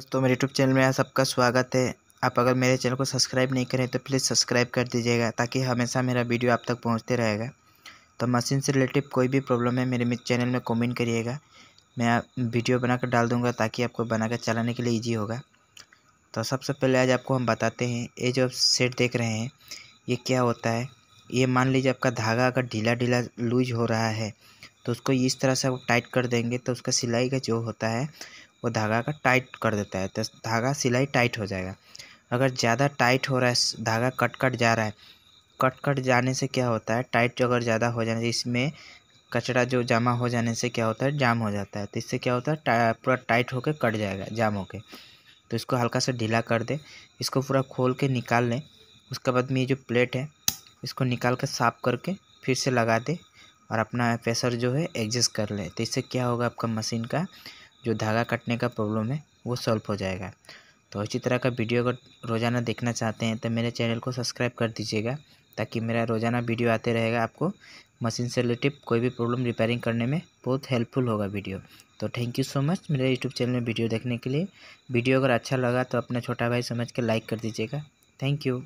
दोस्तों मेरे YouTube channel में आप सबका स्वागत है आप अगर मेरे चैनल को सब्सक्राइब नहीं करें तो प्लीज़ सब्सक्राइब कर दीजिएगा ताकि हमेशा मेरा वीडियो आप तक पहुंचते रहेगा तो मशीन से रिलेटिव कोई भी प्रॉब्लम है मेरे चैनल में कमेंट करिएगा मैं वीडियो बनाकर डाल दूँगा ताकि आपको बनाकर चलाने के लिए ईजी होगा तो सबसे पहले आज आपको हम बताते हैं ये जो आप सेट देख रहे हैं ये क्या होता है ये मान लीजिए आपका धागा अगर ढीला ढीला लूज हो रहा है तो उसको इस तरह से आप टाइट कर देंगे तो उसका सिलाई का जो होता है वो धागा का टाइट कर देता है तो धागा सिलाई टाइट हो जाएगा अगर ज़्यादा टाइट हो रहा है धागा कट कट जा रहा है कट कट जाने से क्या होता है टाइट अगर ज़्यादा हो जाने से इसमें कचरा जो जमा हो जाने से क्या होता है जाम हो जाता है तो इससे क्या होता है टा, पूरा टाइट होकर कट जाएगा जाम होके तो इसको हल्का सा ढीला कर दे इसको पूरा खोल के निकाल लें उसके बाद में ये जो प्लेट है इसको निकाल कर साफ़ करके फिर से लगा दे और अपना प्रेशर जो है एडजस्ट कर लें तो इससे क्या होगा आपका मशीन का जो धागा कटने का प्रॉब्लम है वो सॉल्व हो जाएगा तो इसी तरह का वीडियो अगर रोज़ाना देखना चाहते हैं तो मेरे चैनल को सब्सक्राइब कर दीजिएगा ताकि मेरा रोज़ाना वीडियो आते रहेगा आपको मशीन से रिलेटिव कोई भी प्रॉब्लम रिपेयरिंग करने में बहुत हेल्पफुल होगा वीडियो तो थैंक यू सो मच मेरे यूट्यूब चैनल में वीडियो देखने के लिए वीडियो अगर अच्छा लगा तो अपना छोटा भाई समझ के लाइक कर दीजिएगा थैंक यू